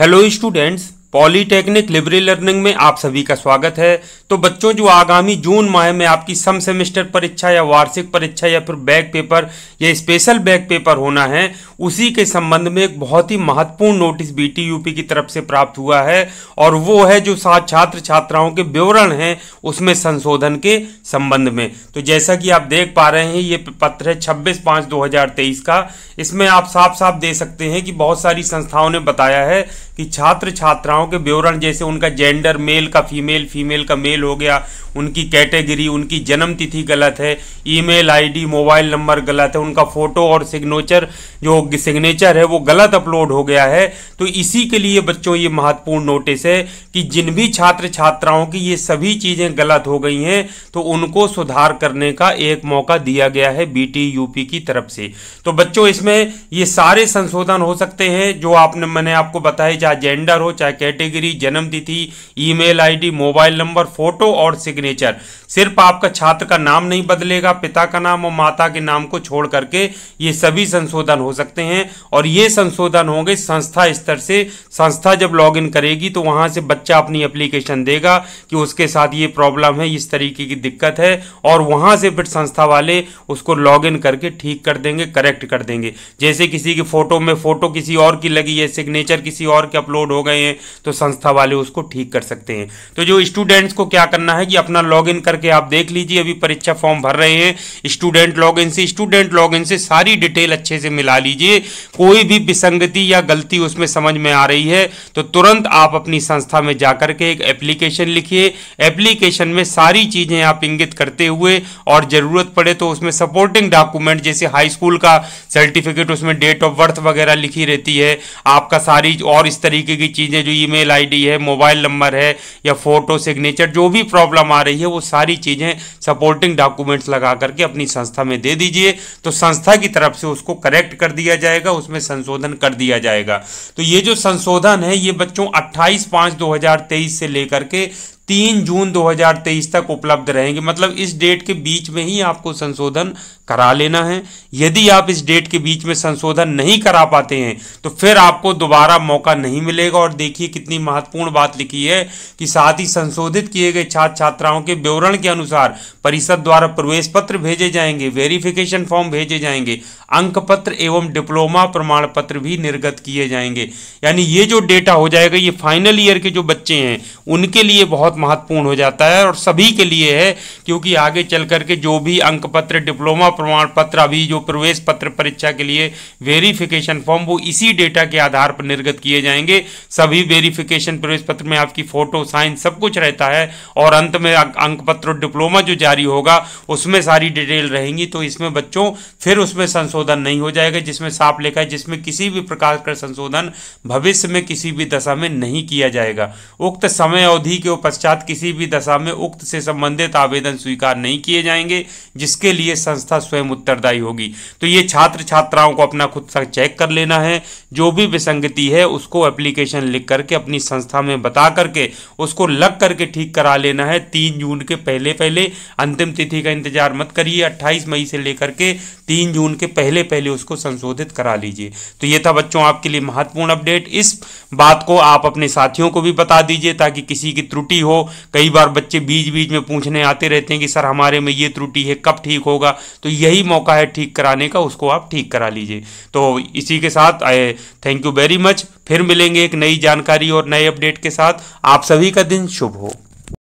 hello students polytechnic liberal learning में आप सभी का स्वागत है तो बच्चों जो आगामी जून माह में आपकी सम सेमेस्टर परीक्षा या वार्षिक परीक्षा या फिर बैक पेपर या स्पेशल बैक पेपर होना है उसी के संबंध में एक बहुत ही महत्वपूर्ण नोटिस बीटी यूपी की तरफ से प्राप्त हुआ है और वो है जो सात छात्र छात्राओं के विवरण हैं उसमें संशोधन के संबंध में तो जैसा कि आप देख पा रहे हैं ये पत्र है छब्बीस पाँच दो का इसमें आप साफ साफ दे सकते हैं कि बहुत सारी संस्थाओं ने बताया है कि छात्र छात्राओं भाषाओं के विवरण जैसे उनका जेंडर मेल का फीमेल फीमेल का मेल हो गया उनकी कैटेगरी उनकी जन्म तिथि गलत है ईमेल आईडी मोबाइल नंबर गलत है उनका फ़ोटो और सिग्नेचर जो सिग्नेचर है वो गलत अपलोड हो गया है तो इसी के लिए बच्चों ये महत्वपूर्ण नोटिस है कि जिन भी छात्र छात्राओं की ये सभी चीज़ें गलत हो गई हैं तो उनको सुधार करने का एक मौका दिया गया है बी यूपी की तरफ से तो बच्चों इसमें ये सारे संशोधन हो सकते हैं जो आपने मैंने आपको बताया चाहे जेंडर हो चाहे कैटेगरी जन्म तिथि email ID mobile number photo और सिग्नेचर सिग्नेचर सिर्फ आपका छात्र का नाम नहीं बदलेगा पिता का नाम और माता के नाम को छोड़ करके ये सभी संशोधन हो सकते हैं और ये संशोधन होंगे संस्था स्तर से संस्था जब लॉगिन करेगी तो वहाँ से बच्चा अपनी एप्लीकेशन देगा कि उसके साथ ये प्रॉब्लम है इस तरीके की दिक्कत है और वहाँ से फिर संस्था वाले उसको लॉगिन करके ठीक कर देंगे करेक्ट कर देंगे जैसे किसी की फ़ोटो में फ़ोटो किसी और की लगी है सिग्नेचर किसी और के अपलोड हो गए हैं तो संस्था वाले उसको ठीक कर सकते हैं तो जो स्टूडेंट्स को क्या करना है कि अपने अपना लॉगिन करके आप देख लीजिए अभी परीक्षा फॉर्म भर रहे हैं स्टूडेंट लॉगिन से स्टूडेंट लॉगिन से सारी डिटेल अच्छे से मिला लीजिए कोई भी विसंगति या गलती उसमें समझ में आ रही है तो तुरंत आप अपनी संस्था में जाकर के एक एप्लीकेशन लिखिए एप्लीकेशन में सारी चीज़ें आप इंगित करते हुए और ज़रूरत पड़े तो उसमें सपोर्टिंग डॉक्यूमेंट जैसे हाई स्कूल का सर्टिफिकेट उसमें डेट ऑफ बर्थ वगैरह लिखी रहती है आपका सारी और इस तरीके की चीज़ें जो ईमेल आईडी है मोबाइल नंबर है या फोटो सिग्नेचर जो भी प्रॉब्लम आ आ रही है वो सारी चीज़ें सपोर्टिंग डॉक्यूमेंट्स लगा करके अपनी संस्था में दे दीजिए तो संस्था की तरफ से उसको करेक्ट कर दिया जाएगा उसमें संशोधन कर दिया जाएगा तो ये जो संशोधन है ये बच्चों अट्ठाईस पाँच दो से लेकर के तीन जून 2023 तक उपलब्ध रहेंगे मतलब इस डेट के बीच में ही आपको संशोधन करा लेना है यदि आप इस डेट के बीच में संशोधन नहीं करा पाते हैं तो फिर आपको दोबारा मौका नहीं मिलेगा और देखिए कितनी महत्वपूर्ण बात लिखी है कि साथ ही संशोधित किए गए छात्र छात्राओं के विवरण के अनुसार परिषद द्वारा प्रवेश पत्र भेजे जाएंगे वेरिफिकेशन फॉर्म भेजे जाएंगे अंक पत्र एवं डिप्लोमा प्रमाण पत्र भी निर्गत किए जाएंगे यानी ये जो डेटा हो जाएगा ये फाइनल ईयर के जो बच्चे हैं उनके लिए बहुत महत्वपूर्ण हो जाता है और सभी के लिए है क्योंकि आगे चल करके जो भी अंक पत्र डिप्लोमा प्रमाण पत्र अभी जो प्रवेश पत्र परीक्षा के लिए वेरिफिकेशन फॉर्म वो इसी डेटा के आधार पर निर्गत किए जाएंगे सभी वेरिफिकेशन प्रवेश पत्र में आपकी फोटो साइन सब कुछ रहता है और अंत में अंक पत्र डिप्लोमा जो जारी होगा उसमें सारी डिटेल रहेंगी तो इसमें बच्चों फिर उसमें संशोधन नहीं हो जाएगा जिसमें साफ लिखा है जिसमें किसी भी प्रकार का संशोधन भविष्य में किसी भी दशा में नहीं किया जाएगा उक्त समय अवधि के पश्चात पश्चात किसी भी दशा में उक्त से संबंधित आवेदन स्वीकार नहीं किए जाएंगे जिसके लिए संस्था स्वयं उत्तरदायी होगी तो ये छात्र छात्राओं को अपना खुद सा चेक कर लेना है जो भी विसंगति है उसको एप्लीकेशन लिख करके अपनी संस्था में बता करके उसको लग करके ठीक करा लेना है तीन जून के पहले पहले अंतिम तिथि का इंतजार मत करिए अट्ठाईस मई से लेकर के तीन जून के पहले पहले उसको संशोधित करा लीजिए तो ये था बच्चों आपके लिए महत्वपूर्ण अपडेट इस बात को आप अपने साथियों को भी बता दीजिए ताकि किसी की त्रुटि हो हो कई बार बच्चे बीच बीच में पूछने आते रहते हैं कि सर हमारे में ये त्रुटि है कब ठीक होगा तो यही मौका है ठीक कराने का उसको आप ठीक करा लीजिए तो इसी के साथ थैंक यू वेरी मच फिर मिलेंगे एक नई जानकारी और नए अपडेट के साथ आप सभी का दिन शुभ हो